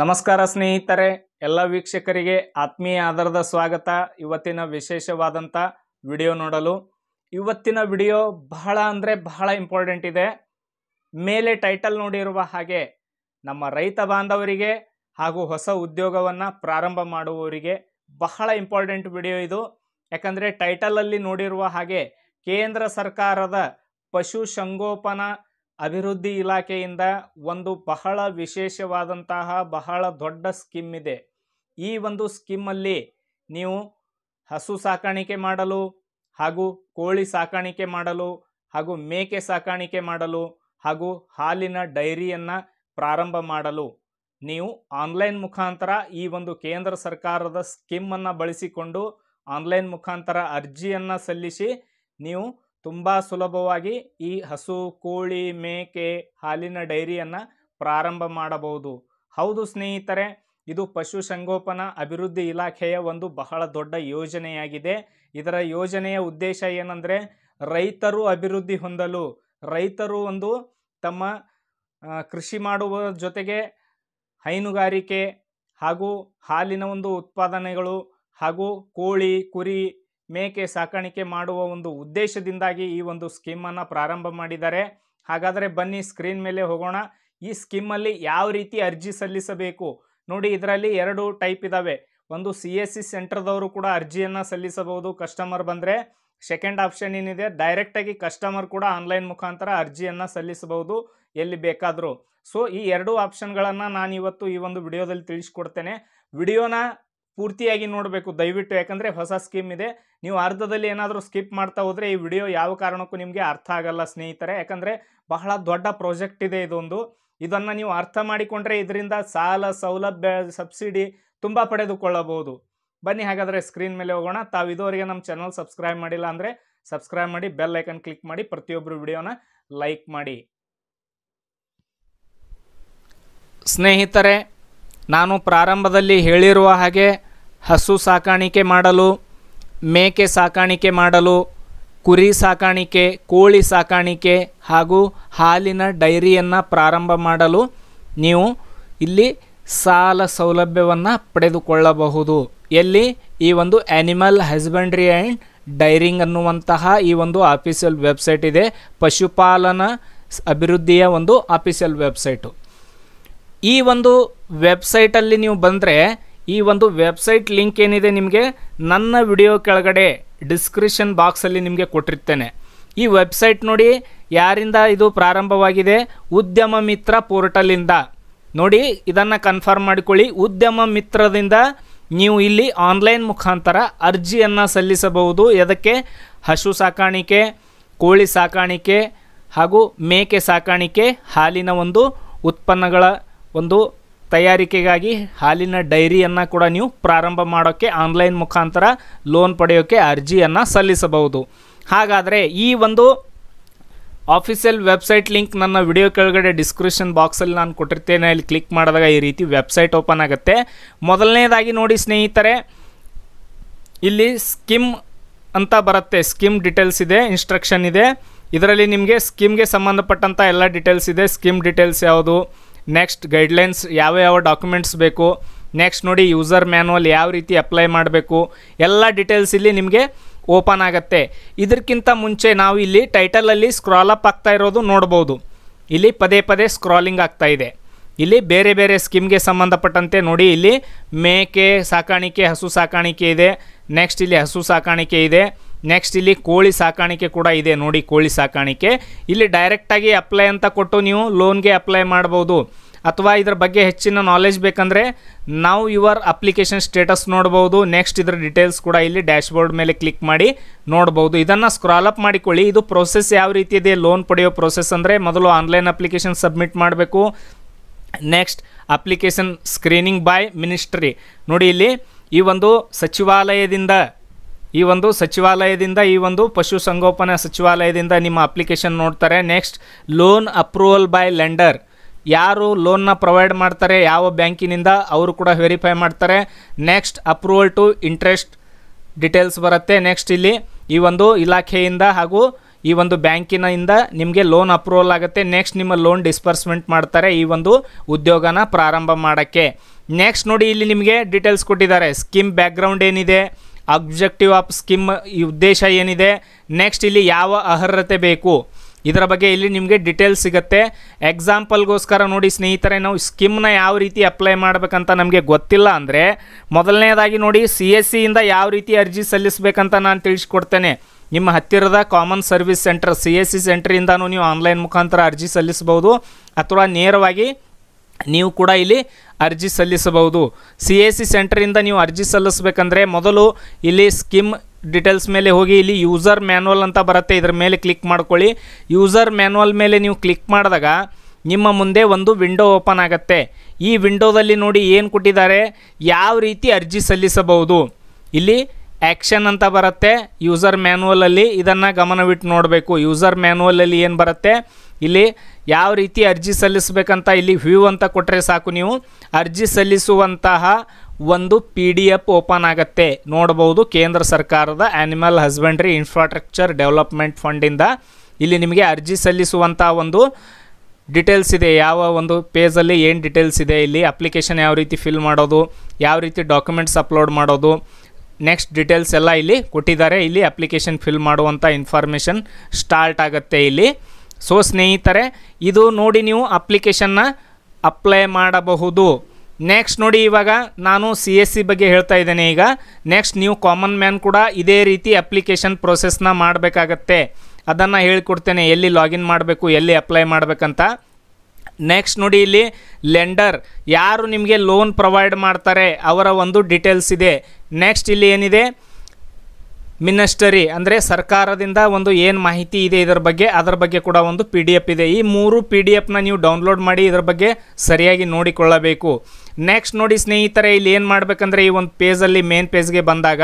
ನಮಸ್ಕಾರ ಸ್ನೇಹಿತರೆ ಎಲ್ಲ ವೀಕ್ಷಕರಿಗೆ ಆತ್ಮೀಯ ಆಧಾರದ ಸ್ವಾಗತ ಇವತ್ತಿನ ವಿಶೇಷವಾದಂಥ ವಿಡಿಯೋ ನೋಡಲು ಇವತ್ತಿನ ವಿಡಿಯೋ ಬಹಳ ಅಂದರೆ ಬಹಳ ಇಂಪಾರ್ಟೆಂಟ್ ಇದೆ ಮೇಲೆ ಟೈಟಲ್ ನೋಡಿರುವ ಹಾಗೆ ನಮ್ಮ ರೈತ ಬಾಂಧವರಿಗೆ ಹಾಗೂ ಹೊಸ ಉದ್ಯೋಗವನ್ನು ಪ್ರಾರಂಭ ಮಾಡುವವರಿಗೆ ಬಹಳ ಇಂಪಾರ್ಟೆಂಟ್ ವಿಡಿಯೋ ಇದು ಯಾಕಂದರೆ ಟೈಟಲಲ್ಲಿ ನೋಡಿರುವ ಹಾಗೆ ಕೇಂದ್ರ ಸರ್ಕಾರದ ಪಶು ಸಂಗೋಪನಾ ಅಭಿವೃದ್ಧಿ ಇಲಾಖೆಯಿಂದ ಒಂದು ಬಹಳ ವಿಶೇಷವಾದಂತಹ ಬಹಳ ದೊಡ್ಡ ಸ್ಕೀಮ್ ಇದೆ ಈ ಒಂದು ಸ್ಕೀಮಲ್ಲಿ ನೀವು ಹಸು ಸಾಕಾಣಿಕೆ ಮಾಡಲು ಹಾಗೂ ಕೋಳಿ ಸಾಕಾಣಿಕೆ ಮಾಡಲು ಹಾಗೂ ಮೇಕೆ ಸಾಕಾಣಿಕೆ ಮಾಡಲು ಹಾಗೂ ಹಾಲಿನ ಡೈರಿಯನ್ನು ಪ್ರಾರಂಭ ಮಾಡಲು ನೀವು ಆನ್ಲೈನ್ ಮುಖಾಂತರ ಈ ಒಂದು ಕೇಂದ್ರ ಸರ್ಕಾರದ ಸ್ಕೀಮನ್ನು ಬಳಸಿಕೊಂಡು ಆನ್ಲೈನ್ ಮುಖಾಂತರ ಅರ್ಜಿಯನ್ನು ಸಲ್ಲಿಸಿ ನೀವು ತುಂಬ ಸುಲಭವಾಗಿ ಈ ಹಸು ಕೋಳಿ ಮೇಕೆ ಹಾಲಿನ ಡೈರಿಯನ್ನು ಪ್ರಾರಂಭ ಮಾಡಬಹುದು ಹೌದು ಸ್ನೇಹಿತರೆ ಇದು ಪಶು ಸಂಗೋಪನಾ ಅಭಿವೃದ್ಧಿ ಇಲಾಖೆಯ ಒಂದು ಬಹಳ ದೊಡ್ಡ ಯೋಜನೆಯಾಗಿದೆ ಇದರ ಯೋಜನೆಯ ಉದ್ದೇಶ ಏನಂದರೆ ರೈತರು ಅಭಿವೃದ್ಧಿ ಹೊಂದಲು ರೈತರು ಒಂದು ತಮ್ಮ ಕೃಷಿ ಮಾಡುವ ಜೊತೆಗೆ ಹೈನುಗಾರಿಕೆ ಹಾಗೂ ಹಾಲಿನ ಒಂದು ಉತ್ಪಾದನೆಗಳು ಹಾಗೂ ಕೋಳಿ ಕುರಿ ಮೇಕೆ ಸಾಕಾಣಿಕೆ ಮಾಡುವ ಒಂದು ಉದ್ದೇಶದಿಂದಾಗಿ ಈ ಒಂದು ಸ್ಕೀಮನ್ನು ಪ್ರಾರಂಭ ಮಾಡಿದ್ದಾರೆ ಹಾಗಾದರೆ ಬನ್ನಿ ಸ್ಕ್ರೀನ್ ಮೇಲೆ ಹೋಗೋಣ ಈ ಸ್ಕೀಮಲ್ಲಿ ಯಾವ ರೀತಿ ಅರ್ಜಿ ಸಲ್ಲಿಸಬೇಕು ನೋಡಿ ಇದರಲ್ಲಿ ಎರಡು ಟೈಪ್ ಇದ್ದಾವೆ ಒಂದು ಸಿ ಎಸ್ ಸಿ ಸೆಂಟರ್ದವರು ಕೂಡ ಅರ್ಜಿಯನ್ನು ಸಲ್ಲಿಸಬಹುದು ಕಸ್ಟಮರ್ ಬಂದರೆ ಸೆಕೆಂಡ್ ಆಪ್ಷನ್ ಏನಿದೆ ಡೈರೆಕ್ಟಾಗಿ ಕಸ್ಟಮರ್ ಕೂಡ ಆನ್ಲೈನ್ ಮುಖಾಂತರ ಅರ್ಜಿಯನ್ನು ಸಲ್ಲಿಸಬಹುದು ಎಲ್ಲಿ ಬೇಕಾದರೂ ಸೊ ಈ ಎರಡು ಆಪ್ಷನ್ಗಳನ್ನು ನಾನು ಇವತ್ತು ಈ ಒಂದು ವಿಡಿಯೋದಲ್ಲಿ ತಿಳಿಸ್ಕೊಡ್ತೇನೆ ವಿಡಿಯೋನ ಪೂರ್ತಿಯಾಗಿ ನೋಡಬೇಕು ದಯವಿಟ್ಟು ಯಾಕಂದರೆ ಹೊಸ ಸ್ಕೀಮ್ ಇದೆ ನೀವು ಅರ್ಧದಲ್ಲಿ ಏನಾದರೂ ಸ್ಕಿಪ್ ಮಾಡ್ತಾ ಹೋದರೆ ಈ ವಿಡಿಯೋ ಯಾವ ಕಾರಣಕ್ಕೂ ನಿಮಗೆ ಅರ್ಥ ಆಗಲ್ಲ ಸ್ನೇಹಿತರೆ ಯಾಕಂದರೆ ಬಹಳ ದೊಡ್ಡ ಪ್ರಾಜೆಕ್ಟ್ ಇದೆ ಇದೊಂದು ಇದನ್ನು ನೀವು ಅರ್ಥ ಮಾಡಿಕೊಂಡ್ರೆ ಇದರಿಂದ ಸಾಲ ಸೌಲಭ್ಯ ಸಬ್ಸಿಡಿ ತುಂಬ ಪಡೆದುಕೊಳ್ಳಬಹುದು ಬನ್ನಿ ಹಾಗಾದರೆ ಸ್ಕ್ರೀನ್ ಮೇಲೆ ಹೋಗೋಣ ತಾವು ಇದುವರೆಗೆ ನಮ್ಮ ಚಾನಲ್ ಸಬ್ಸ್ಕ್ರೈಬ್ ಮಾಡಿಲ್ಲ ಅಂದರೆ ಸಬ್ಸ್ಕ್ರೈಬ್ ಮಾಡಿ ಬೆಲ್ ಐಕನ್ ಕ್ಲಿಕ್ ಮಾಡಿ ಪ್ರತಿಯೊಬ್ಬರು ವಿಡಿಯೋನ ಲೈಕ್ ಮಾಡಿ ಸ್ನೇಹಿತರೆ ನಾನು ಪ್ರಾರಂಭದಲ್ಲಿ ಹೇಳಿರುವ ಹಾಗೆ ಹಸು ಸಾಕಾಣಿಕೆ ಮಾಡಲು ಮೇಕೆ ಸಾಕಾಣಿಕೆ ಮಾಡಲು ಕುರಿ ಸಾಕಾಣಿಕೆ ಕೋಳಿ ಸಾಕಾಣಿಕೆ ಹಾಗೂ ಹಾಲಿನ ಡೈರಿಯನ್ನು ಪ್ರಾರಂಭ ಮಾಡಲು ನೀವು ಇಲ್ಲಿ ಸಾಲ ಸೌಲಭ್ಯವನ್ನು ಪಡೆದುಕೊಳ್ಳಬಹುದು ಎಲ್ಲಿ ಈ ಒಂದು ಆ್ಯನಿಮಲ್ ಹಸ್ಬೆಂಡ್ರಿ ಆ್ಯಂಡ್ ಡೈರಿಂಗ್ ಅನ್ನುವಂತಹ ಈ ಒಂದು ಆಫೀಸಿಯಲ್ ವೆಬ್ಸೈಟ್ ಇದೆ ಪಶುಪಾಲನ ಅಭಿವೃದ್ಧಿಯ ಒಂದು ಆಫೀಸಿಯಲ್ ವೆಬ್ಸೈಟು ಈ ಒಂದು ವೆಬ್ಸೈಟಲ್ಲಿ ನೀವು ಬಂದರೆ ಈ ಒಂದು ವೆಬ್ಸೈಟ್ ಲಿಂಕ್ ಏನಿದೆ ನಿಮಗೆ ನನ್ನ ವಿಡಿಯೋ ಕೆಳಗಡೆ ಡಿಸ್ಕ್ರಿಪ್ಷನ್ ಬಾಕ್ಸಲ್ಲಿ ನಿಮಗೆ ಕೊಟ್ಟಿರ್ತೇನೆ ಈ ವೆಬ್ಸೈಟ್ ನೋಡಿ ಯಾರಿಂದ ಇದು ಪ್ರಾರಂಭವಾಗಿದೆ ಉದ್ಯಮ ಮಿತ್ರ ಪೋರ್ಟಲಿಂದ ನೋಡಿ ಇದನ್ನು ಕನ್ಫರ್ಮ್ ಮಾಡಿಕೊಳ್ಳಿ ಉದ್ಯಮ ಮಿತ್ರದಿಂದ ನೀವು ಇಲ್ಲಿ ಆನ್ಲೈನ್ ಮುಖಾಂತರ ಅರ್ಜಿಯನ್ನು ಸಲ್ಲಿಸಬಹುದು ಎದಕ್ಕೆ ಹಸು ಸಾಕಾಣಿಕೆ ಕೋಳಿ ಸಾಕಾಣಿಕೆ ಹಾಗೂ ಮೇಕೆ ಸಾಕಾಣಿಕೆ ಹಾಲಿನ ಒಂದು ಉತ್ಪನ್ನಗಳ ಒಂದು ತಯಾರಿಕೆಗಾಗಿ ಹಾಲಿನ ಡೈರಿಯನ್ನು ಕೂಡ ನೀವು ಪ್ರಾರಂಭ ಮಾಡೋಕ್ಕೆ ಆನ್ಲೈನ್ ಮುಖಾಂತರ ಲೋನ್ ಪಡೆಯೋಕ್ಕೆ ಅರ್ಜಿಯನ್ನು ಸಲ್ಲಿಸಬಹುದು ಹಾಗಾದರೆ ಈ ಒಂದು ಆಫೀಸಿಯಲ್ ವೆಬ್ಸೈಟ್ ಲಿಂಕ್ ನನ್ನ ವಿಡಿಯೋ ಕೆಳಗಡೆ ಡಿಸ್ಕ್ರಿಪ್ಷನ್ ಬಾಕ್ಸಲ್ಲಿ ನಾನು ಕೊಟ್ಟಿರ್ತೇನೆ ಅಲ್ಲಿ ಕ್ಲಿಕ್ ಮಾಡಿದಾಗ ಈ ರೀತಿ ವೆಬ್ಸೈಟ್ ಓಪನ್ ಆಗುತ್ತೆ ಮೊದಲನೇದಾಗಿ ನೋಡಿ ಸ್ನೇಹಿತರೆ ಇಲ್ಲಿ ಸ್ಕಿಮ್ ಅಂತ ಬರುತ್ತೆ ಸ್ಕಿಮ್ ಡಿಟೇಲ್ಸ್ ಇದೆ ಇನ್ಸ್ಟ್ರಕ್ಷನ್ ಇದೆ ಇದರಲ್ಲಿ ನಿಮಗೆ ಸ್ಕೀಮ್ಗೆ ಸಂಬಂಧಪಟ್ಟಂಥ ಎಲ್ಲ ಡಿಟೇಲ್ಸ್ ಇದೆ ಸ್ಕಿಮ್ ಡಿಟೇಲ್ಸ್ ಯಾವುದು ನೆಕ್ಸ್ಟ್ ಗೈಡ್ಲೈನ್ಸ್ ಯಾವ ಯಾವ ಡಾಕ್ಯುಮೆಂಟ್ಸ್ ಬೇಕು ನೆಕ್ಸ್ಟ್ ನೋಡಿ ಯೂಸರ್ ಮ್ಯಾನುವಲ್ ಯಾವ ರೀತಿ ಅಪ್ಲೈ ಮಾಡಬೇಕು ಎಲ್ಲ ಡೀಟೇಲ್ಸ್ ಇಲ್ಲಿ ನಿಮಗೆ ಓಪನ್ ಆಗುತ್ತೆ ಇದಕ್ಕಿಂತ ಮುಂಚೆ ನಾವು ಇಲ್ಲಿ ಟೈಟಲಲ್ಲಿ ಸ್ಕ್ರಾಲ್ ಅಪ್ ಆಗ್ತಾ ಇರೋದು ನೋಡ್ಬೋದು ಇಲ್ಲಿ ಪದೇ ಪದೇ ಸ್ಕ್ರಾಲಿಂಗ್ ಆಗ್ತಾ ಇದೆ ಇಲ್ಲಿ ಬೇರೆ ಬೇರೆ ಸ್ಕೀಮ್ಗೆ ಸಂಬಂಧಪಟ್ಟಂತೆ ನೋಡಿ ಇಲ್ಲಿ ಮೇಕೆ ಸಾಕಾಣಿಕೆ ಹಸು ಸಾಕಾಣಿಕೆ ಇದೆ ನೆಕ್ಸ್ಟ್ ಇಲ್ಲಿ ಹಸು ಸಾಕಾಣಿಕೆ ಇದೆ ನೆಕ್ಸ್ಟ್ ಇಲ್ಲಿ ಕೋಳಿ ಸಾಕಾಣಿಕೆ ಕೂಡ ಇದೆ ನೋಡಿ ಕೋಳಿ ಸಾಕಾಣಿಕೆ ಇಲ್ಲಿ ಡೈರೆಕ್ಟಾಗಿ ಅಪ್ಲೈ ಅಂತ ಕೊಟ್ಟು ನೀವು ಲೋನ್ಗೆ ಅಪ್ಲೈ ಮಾಡ್ಬೋದು ಅಥವಾ ಇದರ ಬಗ್ಗೆ ಹೆಚ್ಚಿನ ನಾಲೆಜ್ ಬೇಕಂದರೆ ನಾವು ಯುವರ್ ಅಪ್ಲಿಕೇಶನ್ ಸ್ಟೇಟಸ್ ನೋಡ್ಬೋದು ನೆಕ್ಸ್ಟ್ ಇದರ ಡೀಟೇಲ್ಸ್ ಕೂಡ ಇಲ್ಲಿ ಡ್ಯಾಶ್ ಬೋರ್ಡ್ ಮೇಲೆ ಕ್ಲಿಕ್ ಮಾಡಿ ನೋಡ್ಬೋದು ಇದನ್ನು ಸ್ಕ್ರಾಲ್ ಅಪ್ ಮಾಡಿಕೊಳ್ಳಿ ಇದು ಪ್ರೊಸೆಸ್ ಯಾವ ರೀತಿ ಇದೆ ಲೋನ್ ಪಡೆಯೋ ಪ್ರೊಸೆಸ್ ಅಂದರೆ ಮೊದಲು ಆನ್ಲೈನ್ ಅಪ್ಲಿಕೇಶನ್ ಸಬ್ಮಿಟ್ ಮಾಡಬೇಕು next application screening by ministry ನೋಡಿ ಇಲ್ಲಿ ಈ ಒಂದು ಸಚಿವಾಲಯದಿಂದ ಈ ಒಂದು ಸಚಿವಾಲಯದಿಂದ ಈ ಒಂದು ಪಶುಸಂಗೋಪನಾ ಸಚಿವಾಲಯದಿಂದ ನಿಮ್ಮ ಅಪ್ಲಿಕೇಶನ್ ನೋಡ್ತಾರೆ next loan approval by lender ಯಾರು ಲೋನ್ನ ಪ್ರೊವೈಡ್ ಮಾಡ್ತಾರೆ ಯಾವ ಬ್ಯಾಂಕಿನಿಂದ ಅವರು ಕೂಡ ವೆರಿಫೈ ಮಾಡ್ತಾರೆ next approval to interest details ಬರುತ್ತೆ ನೆಕ್ಸ್ಟ್ ಇಲ್ಲಿ ಈ ಒಂದು ಇಲಾಖೆಯಿಂದ ಹಾಗೂ ಈ ಒಂದು ಬ್ಯಾಂಕಿನಿಂದ ನಿಮಗೆ ಲೋನ್ ಅಪ್ರೂವಲ್ ಆಗುತ್ತೆ ನೆಕ್ಸ್ಟ್ ನಿಮ್ಮ ಲೋನ್ ಡಿಸ್ಬರ್ಸ್ಮೆಂಟ್ ಮಾಡ್ತಾರೆ ಈ ಒಂದು ಉದ್ಯೋಗನ ಪ್ರಾರಂಭ ಮಾಡೋಕ್ಕೆ ನೆಕ್ಸ್ಟ್ ನೋಡಿ ಇಲ್ಲಿ ನಿಮಗೆ ಡೀಟೇಲ್ಸ್ ಕೊಟ್ಟಿದ್ದಾರೆ ಸ್ಕೀಮ್ ಬ್ಯಾಕ್ಗ್ರೌಂಡ್ ಏನಿದೆ ಅಬ್ಜೆಕ್ಟಿವ್ ಆಫ್ ಸ್ಕೀಮ್ ಈ ಉದ್ದೇಶ ಏನಿದೆ ನೆಕ್ಸ್ಟ್ ಇಲ್ಲಿ ಯಾವ ಅರ್ಹತೆ ಬೇಕು ಇದರ ಬಗ್ಗೆ ಇಲ್ಲಿ ನಿಮಗೆ ಡಿಟೇಲ್ಸ್ ಸಿಗುತ್ತೆ ಎಕ್ಸಾಂಪಲ್ಗೋಸ್ಕರ ನೋಡಿ ಸ್ನೇಹಿತರೆ ನಾವು ಸ್ಕೀಮ್ನ ಯಾವ ರೀತಿ ಅಪ್ಲೈ ಮಾಡಬೇಕಂತ ನಮಗೆ ಗೊತ್ತಿಲ್ಲ ಅಂದರೆ ಮೊದಲನೇದಾಗಿ ನೋಡಿ ಸಿ ಎಸ್ ಸಿಯಿಂದ ಯಾವ ರೀತಿ ಅರ್ಜಿ ಸಲ್ಲಿಸಬೇಕಂತ ನಾನು ತಿಳಿಸ್ಕೊಡ್ತೇನೆ ನಿಮ್ಮ ಹತ್ತಿರದ common service centre C S C ಸೆಂಟ್ರಿಂದನೂ ನೀವು ಆನ್ಲೈನ್ ಮುಖಾಂತರ ಅರ್ಜಿ ಸಲ್ಲಿಸ್ಬೋದು ಅಥವಾ ನೇರವಾಗಿ ನೀವು ಕೂಡ ಇಲ್ಲಿ ಅರ್ಜಿ ಸಲ್ಲಿಸಬಹುದು ಸಿ ಎ ಸಿ ಸೆಂಟರಿಂದ ನೀವು ಅರ್ಜಿ ಸಲ್ಲಿಸಬೇಕಂದ್ರೆ ಮೊದಲು ಇಲ್ಲಿ ಸ್ಕಿಮ್ ಡೀಟೇಲ್ಸ್ ಮೇಲೆ ಹೋಗಿ ಇಲ್ಲಿ ಯೂಸರ್ ಮ್ಯಾನ್ವಲ್ ಅಂತ ಬರುತ್ತೆ ಇದರ ಮೇಲೆ ಕ್ಲಿಕ್ ಮಾಡ್ಕೊಳ್ಳಿ ಯೂಸರ್ ಮ್ಯಾನ್ವಲ್ ಮೇಲೆ ನೀವು ಕ್ಲಿಕ್ ಮಾಡಿದಾಗ ನಿಮ್ಮ ಮುಂದೆ ಒಂದು ವಿಂಡೋ ಓಪನ್ ಆಗುತ್ತೆ ಈ ವಿಂಡೋದಲ್ಲಿ ನೋಡಿ ಏನು ಕೊಟ್ಟಿದ್ದಾರೆ ಯಾವ ರೀತಿ ಅರ್ಜಿ ಸಲ್ಲಿಸಬಹುದು ಇಲ್ಲಿ ಆ್ಯಕ್ಷನ್ ಅಂತ ಬರುತ್ತೆ ಯೂಸರ್ ಮ್ಯಾನ್ಯಲಲ್ಲಿ ಇದನ್ನು ಗಮನವಿಟ್ಟು ನೋಡಬೇಕು ಯೂಸರ್ ಮ್ಯಾನ್ವಲಲ್ಲಿ ಏನು ಬರುತ್ತೆ ಇಲ್ಲಿ ಯಾವ ರೀತಿ ಅರ್ಜಿ ಸಲ್ಲಿಸಬೇಕಂತ ಇಲ್ಲಿ ವ್ಯೂ ಅಂತ ಕೊಟ್ಟರೆ ಸಾಕು ನೀವು ಅರ್ಜಿ ಸಲ್ಲಿಸುವಂತಹ ಒಂದು ಪಿ ಡಿ ಎಫ್ ಓಪನ್ ಆಗುತ್ತೆ ನೋಡ್ಬೋದು ಕೇಂದ್ರ ಸರ್ಕಾರದ ಆ್ಯನಿಮಲ್ ಹಸ್ಬೆಂಡ್ರಿ ಇನ್ಫ್ರಾಸ್ಟ್ರಕ್ಚರ್ ಡೆವಲಪ್ಮೆಂಟ್ ಫಂಡಿಂದ ಇಲ್ಲಿ ನಿಮಗೆ ಅರ್ಜಿ ಸಲ್ಲಿಸುವಂಥ ಒಂದು ಡೀಟೇಲ್ಸ್ ಇದೆ ಯಾವ ಒಂದು ಪೇಜಲ್ಲಿ ಏನು ಡೀಟೇಲ್ಸ್ ಇದೆ ಇಲ್ಲಿ ಅಪ್ಲಿಕೇಶನ್ ಯಾವ ರೀತಿ ಫಿಲ್ ಮಾಡೋದು ಯಾವ ರೀತಿ ಡಾಕ್ಯುಮೆಂಟ್ಸ್ ಅಪ್ಲೋಡ್ ಮಾಡೋದು ನೆಕ್ಸ್ಟ್ ಡೀಟೇಲ್ಸ್ ಎಲ್ಲ ಇಲ್ಲಿ ಕೊಟ್ಟಿದ್ದಾರೆ ಇಲ್ಲಿ ಅಪ್ಲಿಕೇಶನ್ ಫಿಲ್ ಮಾಡುವಂಥ ಇನ್ಫಾರ್ಮೇಷನ್ ಸ್ಟಾರ್ಟ್ ಆಗುತ್ತೆ ಇಲ್ಲಿ ಸೊ ಸ್ನೇಹಿತರೆ ಇದು ನೋಡಿ ನೀವು ಅಪ್ಲಿಕೇಶನ್ನ ಅಪ್ಲೈ ಮಾಡಬಹುದು ನೆಕ್ಸ್ಟ್ ನೋಡಿ ಇವಾಗ ನಾನು ಸಿ ಎಸ್ ಸಿ ಬಗ್ಗೆ ಹೇಳ್ತಾ ಇದ್ದೇನೆ ಈಗ ನೆಕ್ಸ್ಟ್ ನೀವು ಕಾಮನ್ ಮ್ಯಾನ್ ಕೂಡ ಇದೇ ರೀತಿ ಅಪ್ಲಿಕೇಶನ್ ಪ್ರೊಸೆಸ್ನ ಮಾಡಬೇಕಾಗತ್ತೆ ಅದನ್ನು ಹೇಳಿಕೊಡ್ತೇನೆ ಎಲ್ಲಿ ಲಾಗಿನ್ ಮಾಡಬೇಕು ಎಲ್ಲಿ ಅಪ್ಲೈ ಮಾಡಬೇಕಂತ ನೆಕ್ಸ್ಟ್ ನೋಡಿ ಇಲ್ಲಿ ಲೆಂಡರ್ ಯಾರು ನಿಮಗೆ ಲೋನ್ ಪ್ರೊವೈಡ್ ಮಾಡ್ತಾರೆ ಅವರ ಒಂದು ಡೀಟೇಲ್ಸ್ ಇದೆ ನೆಕ್ಸ್ಟ್ ಇಲ್ಲಿ ಏನಿದೆ ಮಿನಿಸ್ಟರಿ ಅಂದರೆ ಸರ್ಕಾರದಿಂದ ಒಂದು ಏನು ಮಾಹಿತಿ ಇದೆ ಇದರ ಬಗ್ಗೆ ಅದರ ಬಗ್ಗೆ ಕೂಡ ಒಂದು ಪಿ ಡಿ ಎಫ್ ಇದೆ ಈ ಮೂರು ಪಿ ಡಿ ಎಫ್ನ ನೀವು ಡೌನ್ಲೋಡ್ ಮಾಡಿ ಇದರ ಬಗ್ಗೆ ಸರಿಯಾಗಿ ನೋಡಿಕೊಳ್ಳಬೇಕು ನೆಕ್ಸ್ಟ್ ನೋಡಿ ಸ್ನೇಹಿತರೆ ಇಲ್ಲಿ ಏನು ಮಾಡಬೇಕಂದ್ರೆ ಈ ಒಂದು ಪೇಜಲ್ಲಿ ಮೇನ್ ಪೇಜ್ಗೆ ಬಂದಾಗ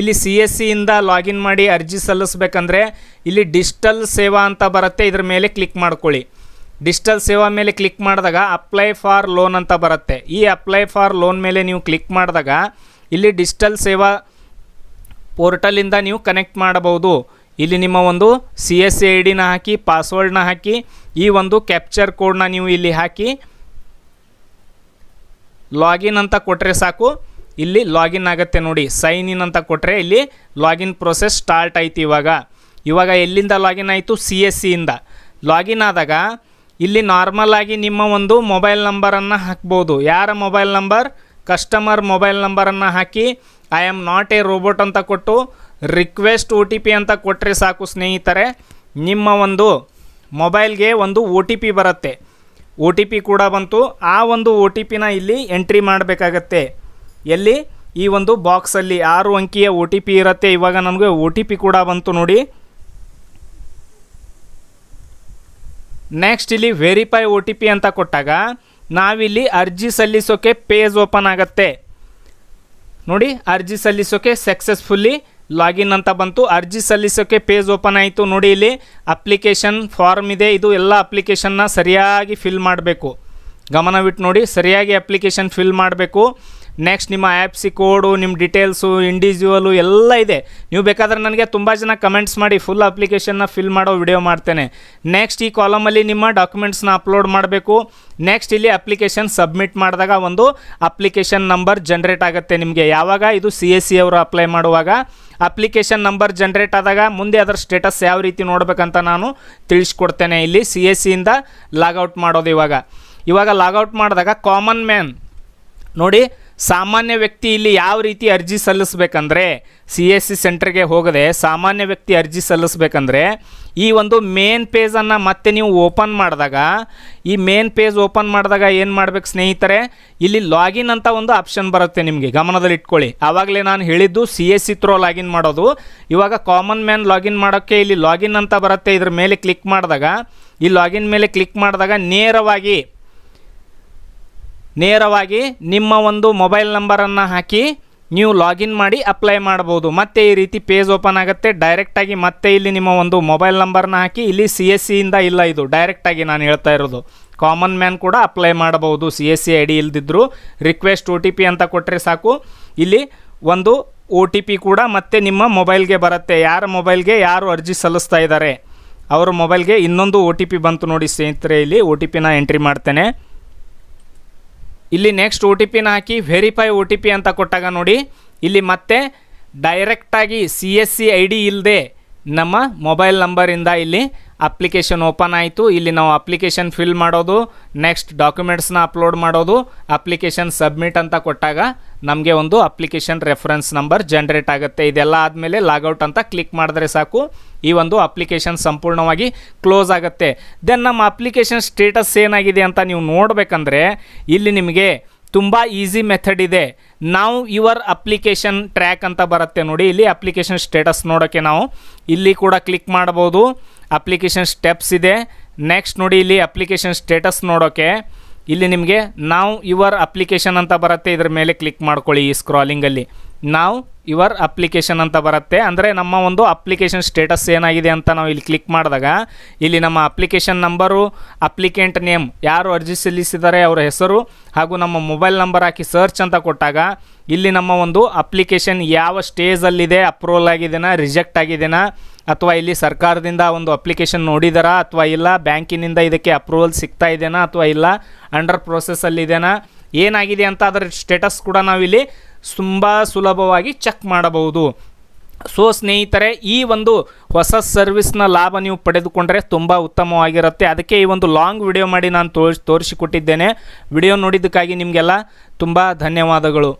ಇಲ್ಲಿ ಸಿ ಎಸ್ ಸಿಯಿಂದ ಲಾಗಿನ್ ಮಾಡಿ ಅರ್ಜಿ ಸಲ್ಲಿಸ್ಬೇಕಂದ್ರೆ ಇಲ್ಲಿ ಡಿಜಿಟಲ್ ಸೇವಾ ಅಂತ ಬರುತ್ತೆ ಇದರ ಮೇಲೆ ಕ್ಲಿಕ್ ಮಾಡ್ಕೊಳ್ಳಿ ಡಿಜಿಟಲ್ ಸೇವಾ ಮೇಲೆ ಕ್ಲಿಕ್ ಮಾಡಿದಾಗ ಅಪ್ಲೈ ಫಾರ್ ಲೋನ್ ಅಂತ ಬರುತ್ತೆ ಈ ಅಪ್ಲೈ ಫಾರ್ ಲೋನ್ ಮೇಲೆ ನೀವು ಕ್ಲಿಕ್ ಮಾಡಿದಾಗ ಇಲ್ಲಿ ಡಿಜಿಟಲ್ ಸೇವಾ ಪೋರ್ಟಲಿಂದ ನೀವು ಕನೆಕ್ಟ್ ಮಾಡಬಹುದು ಇಲ್ಲಿ ನಿಮ್ಮ ಒಂದು ಸಿ ಎಸ್ ಐ ಡಿನ ಹಾಕಿ ಪಾಸ್ವರ್ಡ್ನ ಹಾಕಿ ಈ ಒಂದು ಕ್ಯಾಪ್ಚರ್ ಕೋಡ್ನ ನೀವು ಇಲ್ಲಿ ಹಾಕಿ ಲಾಗಿನ್ ಅಂತ ಕೊಟ್ಟರೆ ಸಾಕು ಇಲ್ಲಿ ಲಾಗಿನ್ ಆಗುತ್ತೆ ನೋಡಿ ಸೈನ್ ಇನ್ ಅಂತ ಕೊಟ್ಟರೆ ಇಲ್ಲಿ ಲಾಗಿನ್ ಪ್ರೊಸೆಸ್ ಸ್ಟಾರ್ಟ್ ಆಯ್ತು ಇವಾಗ ಇವಾಗ ಎಲ್ಲಿಂದ ಲಾಗಿನ್ ಆಯಿತು ಸಿ ಎಸ್ ಸಿಯಿಂದ ಲಾಗಿನ್ ಆದಾಗ ಇಲ್ಲಿ ನಾರ್ಮಲ್ ಆಗಿ ನಿಮ್ಮ ಒಂದು ಮೊಬೈಲ್ ನಂಬರನ್ನು ಹಾಕ್ಬೋದು ಯಾರ ಮೊಬೈಲ್ ನಂಬರ್ ಕಸ್ಟಮರ್ ಮೊಬೈಲ್ ನಂಬರನ್ನು ಹಾಕಿ I am not a robot ಅಂತ ಕೊಟ್ಟು ರಿಕ್ವೆಸ್ಟ್ ಒ ಟಿ ಪಿ ಅಂತ ಕೊಟ್ಟರೆ ಸಾಕು ಸ್ನೇಹಿತರೆ ನಿಮ್ಮ ಒಂದು ಮೊಬೈಲ್ಗೆ ಒಂದು ಒ ಟಿ ಪಿ ಬರುತ್ತೆ ಒ ಟಿ ಪಿ ಕೂಡ ಬಂತು ಆ ಒಂದು ಒ ಟಿ ಪಿನ ಇಲ್ಲಿ ಎಂಟ್ರಿ ಮಾಡಬೇಕಾಗತ್ತೆ ಎಲ್ಲಿ ಈ ಒಂದು ಬಾಕ್ಸಲ್ಲಿ ಆರು ಅಂಕಿಯ ಒ ಟಿ ಪಿ ಇರುತ್ತೆ ಇವಾಗ ನನಗೆ ಒ ಟಿ ಪಿ ಕೂಡ ಬಂತು ನೋಡಿ ನೆಕ್ಸ್ಟ್ ಇಲ್ಲಿ ವೆರಿಫೈ ಒ ಟಿ ಪಿ ಅಂತ ಕೊಟ್ಟಾಗ ನಾವಿಲ್ಲಿ ಅರ್ಜಿ ಸಲ್ಲಿಸೋಕೆ ಪೇಜ್ ಓಪನ್ ಆಗುತ್ತೆ ನೋಡಿ ಅರ್ಜಿ ಸಲ್ಲಿಸೋಕೆ ಸಕ್ಸಸ್ಫುಲ್ಲಿ ಲಾಗಿನ್ ಅಂತ ಬಂತು ಅರ್ಜಿ ಸಲ್ಲಿಸೋಕೆ ಪೇಜ್ ಓಪನ್ ಆಯಿತು ನೋಡಿ ಇಲ್ಲಿ ಅಪ್ಲಿಕೇಶನ್ ಫಾರ್ಮ್ ಇದೆ ಇದು ಎಲ್ಲ ಅಪ್ಲಿಕೇಶನ್ನ ಸರಿಯಾಗಿ ಫಿಲ್ ಮಾಡಬೇಕು ಗಮನವಿಟ್ಟು ನೋಡಿ ಸರಿಯಾಗಿ ಅಪ್ಲಿಕೇಶನ್ ಫಿಲ್ ಮಾಡಬೇಕು ನೆಕ್ಸ್ಟ್ ನಿಮ್ಮ ಆ್ಯಪ್ ಸಿ ಕೋಡು ನಿಮ್ಮ ಡಿಟೇಲ್ಸು ಇಂಡಿವಿಜುವಲು ಎಲ್ಲ ಇದೆ ನೀವು ಬೇಕಾದರೆ ನನಗೆ ತುಂಬ ಜನ ಕಮೆಂಟ್ಸ್ ಮಾಡಿ ಫುಲ್ ಅಪ್ಲಿಕೇಶನ್ನ ಫಿಲ್ ಮಾಡೋ ವಿಡಿಯೋ ಮಾಡ್ತೇನೆ ನೆಕ್ಸ್ಟ್ ಈ ಕಾಲಮಲ್ಲಿ ನಿಮ್ಮ ಡಾಕ್ಯುಮೆಂಟ್ಸ್ನ ಅಪ್ಲೋಡ್ ಮಾಡಬೇಕು ನೆಕ್ಸ್ಟ್ ಇಲ್ಲಿ ಅಪ್ಲಿಕೇಶನ್ ಸಬ್ಮಿಟ್ ಮಾಡಿದಾಗ ಒಂದು ಅಪ್ಲಿಕೇಶನ್ ನಂಬರ್ ಜನ್ರೇಟ್ ಆಗುತ್ತೆ ನಿಮಗೆ ಯಾವಾಗ ಇದು ಸಿ ಎಸ್ ಸಿ ಅವರು ಅಪ್ಲೈ ಮಾಡುವಾಗ ಅಪ್ಲಿಕೇಶನ್ ನಂಬರ್ ಜನ್ರೇಟ್ ಆದಾಗ ಮುಂದೆ ಅದರ ಸ್ಟೇಟಸ್ ಯಾವ ರೀತಿ ನೋಡಬೇಕಂತ ನಾನು ತಿಳಿಸ್ಕೊಡ್ತೇನೆ ಇಲ್ಲಿ ಸಿ ಎಸ್ ಸಿಯಿಂದ ಲಾಗೌಟ್ ಮಾಡೋದು ಇವಾಗ ಇವಾಗ ಲಾಗೌಟ್ ಮಾಡಿದಾಗ ಕಾಮನ್ ಮ್ಯಾನ್ ನೋಡಿ ಸಾಮಾನ್ಯ ವ್ಯಕ್ತಿ ಇಲ್ಲಿ ಯಾವ ರೀತಿ ಅರ್ಜಿ ಸಲ್ಲಿಸಬೇಕಂದ್ರೆ ಸಿ ಎಸ್ ಸಿ ಸೆಂಟ್ರಿಗೆ ಹೋಗದೆ ಸಾಮಾನ್ಯ ವ್ಯಕ್ತಿ ಅರ್ಜಿ ಸಲ್ಲಿಸ್ಬೇಕಂದ್ರೆ ಈ ಒಂದು ಮೇನ್ ಪೇಜನ್ನು ಮತ್ತೆ ನೀವು ಓಪನ್ ಮಾಡಿದಾಗ ಈ ಮೇನ್ ಪೇಜ್ ಓಪನ್ ಮಾಡಿದಾಗ ಏನು ಮಾಡಬೇಕು ಸ್ನೇಹಿತರೆ ಇಲ್ಲಿ ಲಾಗಿನ್ ಅಂತ ಒಂದು ಆಪ್ಷನ್ ಬರುತ್ತೆ ನಿಮಗೆ ಗಮನದಲ್ಲಿ ಇಟ್ಕೊಳ್ಳಿ ಆವಾಗಲೇ ನಾನು ಹೇಳಿದ್ದು C S C through login ಮಾಡೋದು ಇವಾಗ ಕಾಮನ್ ಮ್ಯಾನ್ ಲಾಗಿನ್ ಮಾಡೋಕ್ಕೆ ಇಲ್ಲಿ ಲಾಗಿನ್ ಅಂತ ಬರುತ್ತೆ ಇದ್ರ ಮೇಲೆ ಕ್ಲಿಕ್ ಮಾಡಿದಾಗ ಈ ಲಾಗಿನ್ ಮೇಲೆ ಕ್ಲಿಕ್ ಮಾಡಿದಾಗ ನೇರವಾಗಿ ನೇರವಾಗಿ ನಿಮ್ಮ ಒಂದು ಮೊಬೈಲ್ ನಂಬರನ್ನು ಹಾಕಿ ನೀವು ಲಾಗಿನ್ ಮಾಡಿ ಅಪ್ಲೈ ಮಾಡ್ಬೋದು ಮತ್ತೆ ಈ ರೀತಿ ಪೇಜ್ ಓಪನ್ ಆಗುತ್ತೆ ಡೈರೆಕ್ಟಾಗಿ ಮತ್ತೆ ಇಲ್ಲಿ ನಿಮ್ಮ ಒಂದು ಮೊಬೈಲ್ ನಂಬರ್ನ ಹಾಕಿ ಇಲ್ಲಿ ಸಿ ಎಸ್ ಸಿಯಿಂದ ಇಲ್ಲ ಇದು ಡೈರೆಕ್ಟಾಗಿ ನಾನು ಹೇಳ್ತಾ ಇರೋದು ಕಾಮನ್ ಮ್ಯಾನ್ ಕೂಡ ಅಪ್ಲೈ ಮಾಡಬಹುದು C S C I D ಇಲ್ದಿದ್ರು ರಿಕ್ವೆಸ್ಟ್ ಒ ಟಿ ಪಿ ಅಂತ ಕೊಟ್ಟರೆ ಸಾಕು ಇಲ್ಲಿ ಒಂದು ಓ ಟಿ ಪಿ ಕೂಡ ಮತ್ತೆ ನಿಮ್ಮ ಮೊಬೈಲ್ಗೆ ಬರುತ್ತೆ ಯಾರ ಮೊಬೈಲ್ಗೆ ಯಾರು ಅರ್ಜಿ ಸಲ್ಲಿಸ್ತಾ ಇದ್ದಾರೆ ಅವರ ಮೊಬೈಲ್ಗೆ ಇನ್ನೊಂದು ಒ ಟಿ ಪಿ ಬಂತು ನೋಡಿ ಸ್ನೇಹಿತರೆ ಇಲ್ಲಿ ಒ ಟಿ ಪಿನ ಎಂಟ್ರಿ ಮಾಡ್ತೇನೆ ಇಲ್ಲಿ ನೆಕ್ಸ್ಟ್ ಒ ಟಿ ಪಿನ ಹಾಕಿ ವೆರಿಫೈ ಒ ಟಿ ಪಿ ಅಂತ ಕೊಟ್ಟಾಗ ನೋಡಿ ಇಲ್ಲಿ ಮತ್ತೆ ಡೈರೆಕ್ಟಾಗಿ C S C I D ಇಲ್ಲದೆ ನಮ್ಮ ಮೊಬೈಲ್ ನಂಬರಿಂದ ಇಲ್ಲಿ ಅಪ್ಲಿಕೇಶನ್ ಓಪನ್ ಆಯಿತು ಇಲ್ಲಿ ನಾವು ಅಪ್ಲಿಕೇಶನ್ ಫಿಲ್ ಮಾಡೋದು ನೆಕ್ಸ್ಟ್ ಡಾಕ್ಯುಮೆಂಟ್ಸ್ನ ಅಪ್ಲೋಡ್ ಮಾಡೋದು ಅಪ್ಲಿಕೇಶನ್ ಸಬ್ಮಿಟ್ ಅಂತ ಕೊಟ್ಟಾಗ ನಮಗೆ ಒಂದು ಅಪ್ಲಿಕೇಶನ್ ರೆಫರೆನ್ಸ್ ನಂಬರ್ ಜನ್ರೇಟ್ ಆಗುತ್ತೆ ಇದೆಲ್ಲ ಆದಮೇಲೆ ಲಾಗೌಟ್ ಅಂತ ಕ್ಲಿಕ್ ಮಾಡಿದ್ರೆ ಸಾಕು ಈ ಒಂದು ಅಪ್ಲಿಕೇಶನ್ ಸಂಪೂರ್ಣವಾಗಿ ಕ್ಲೋಸ್ ಆಗುತ್ತೆ ದೆನ್ ನಮ್ಮ ಅಪ್ಲಿಕೇಶನ್ ಸ್ಟೇಟಸ್ ಏನಾಗಿದೆ ಅಂತ ನೀವು ನೋಡಬೇಕಂದ್ರೆ ಇಲ್ಲಿ ನಿಮಗೆ ತುಂಬ ಈಸಿ ಮೆಥಡ್ ಇದೆ ನಾವು ಯುವರ್ ಅಪ್ಲಿಕೇಶನ್ ಟ್ರ್ಯಾಕ್ ಅಂತ ಬರುತ್ತೆ ನೋಡಿ ಇಲ್ಲಿ ಅಪ್ಲಿಕೇಶನ್ ಸ್ಟೇಟಸ್ ನೋಡೋಕ್ಕೆ ನಾವು ಇಲ್ಲಿ ಕೂಡ ಕ್ಲಿಕ್ ಮಾಡ್ಬೋದು ಅಪ್ಲಿಕೇಶನ್ ಸ್ಟೆಪ್ಸ್ ಇದೆ ನೆಕ್ಸ್ಟ್ ನೋಡಿ ಇಲ್ಲಿ ಅಪ್ಲಿಕೇಶನ್ ಸ್ಟೇಟಸ್ ನೋಡೋಕ್ಕೆ ಇಲ್ಲಿ ನಿಮಗೆ ನಾವು ಯುವರ್ ಅಪ್ಲಿಕೇಶನ್ ಅಂತ ಬರುತ್ತೆ ಇದ್ರ ಮೇಲೆ ಕ್ಲಿಕ್ ಮಾಡ್ಕೊಳ್ಳಿ ಈ ಸ್ಕ್ರಾಲಿಂಗಲ್ಲಿ ನಾವು ಯುವರ್ ಅಪ್ಲಿಕೇಶನ್ ಅಂತ ಬರುತ್ತೆ ಅಂದರೆ ನಮ್ಮ ಒಂದು ಅಪ್ಲಿಕೇಶನ್ ಸ್ಟೇಟಸ್ ಏನಾಗಿದೆ ಅಂತ ನಾವು ಇಲ್ಲಿ ಕ್ಲಿಕ್ ಮಾಡಿದಾಗ ಇಲ್ಲಿ ನಮ್ಮ ಅಪ್ಲಿಕೇಶನ್ ನಂಬರು ಅಪ್ಲಿಕೆಂಟ್ ನೇಮ್ ಯಾರು ಅರ್ಜಿ ಸಲ್ಲಿಸಿದ್ದಾರೆ ಅವರ ಹೆಸರು ಹಾಗೂ ನಮ್ಮ ಮೊಬೈಲ್ ನಂಬರ್ ಹಾಕಿ ಸರ್ಚ್ ಅಂತ ಕೊಟ್ಟಾಗ ಇಲ್ಲಿ ನಮ್ಮ ಒಂದು ಅಪ್ಲಿಕೇಶನ್ ಯಾವ ಸ್ಟೇಜಲ್ಲಿದೆ ಅಪ್ರೂವಲ್ ಆಗಿದೆನಾ ರಿಜೆಕ್ಟ್ ಆಗಿದೆನಾ ಅಥವಾ ಇಲ್ಲಿ ಸರ್ಕಾರದಿಂದ ಒಂದು ಅಪ್ಲಿಕೇಶನ್ ನೋಡಿದಾರಾ ಅಥವಾ ಇಲ್ಲ ಬ್ಯಾಂಕಿನಿಂದ ಇದಕ್ಕೆ ಅಪ್ರೂವಲ್ ಸಿಗ್ತಾ ಇದೆಯಾ ಅಥವಾ ಇಲ್ಲ ಅಂಡರ್ ಇದೆಯಾ ಏನಾಗಿದೆ ಅಂತ ಅದರ ಸ್ಟೇಟಸ್ ಕೂಡ ನಾವಿಲ್ಲಿ ತುಂಬ ಸುಲಭವಾಗಿ ಚೆಕ್ ಮಾಡಬಹುದು ಸೊ ಸ್ನೇಹಿತರೆ ಈ ಒಂದು ಹೊಸ ಸರ್ವಿಸ್ನ ಲಾಭ ನೀವು ಪಡೆದುಕೊಂಡ್ರೆ ತುಂಬ ಉತ್ತಮವಾಗಿರುತ್ತೆ ಅದಕ್ಕೆ ಈ ಒಂದು ಲಾಂಗ್ ವಿಡಿಯೋ ಮಾಡಿ ನಾನು ತೋರಿಸಿ ತೋರಿಸಿಕೊಟ್ಟಿದ್ದೇನೆ ವಿಡಿಯೋ ನೋಡಿದ್ದಕ್ಕಾಗಿ ನಿಮಗೆಲ್ಲ ತುಂಬ ಧನ್ಯವಾದಗಳು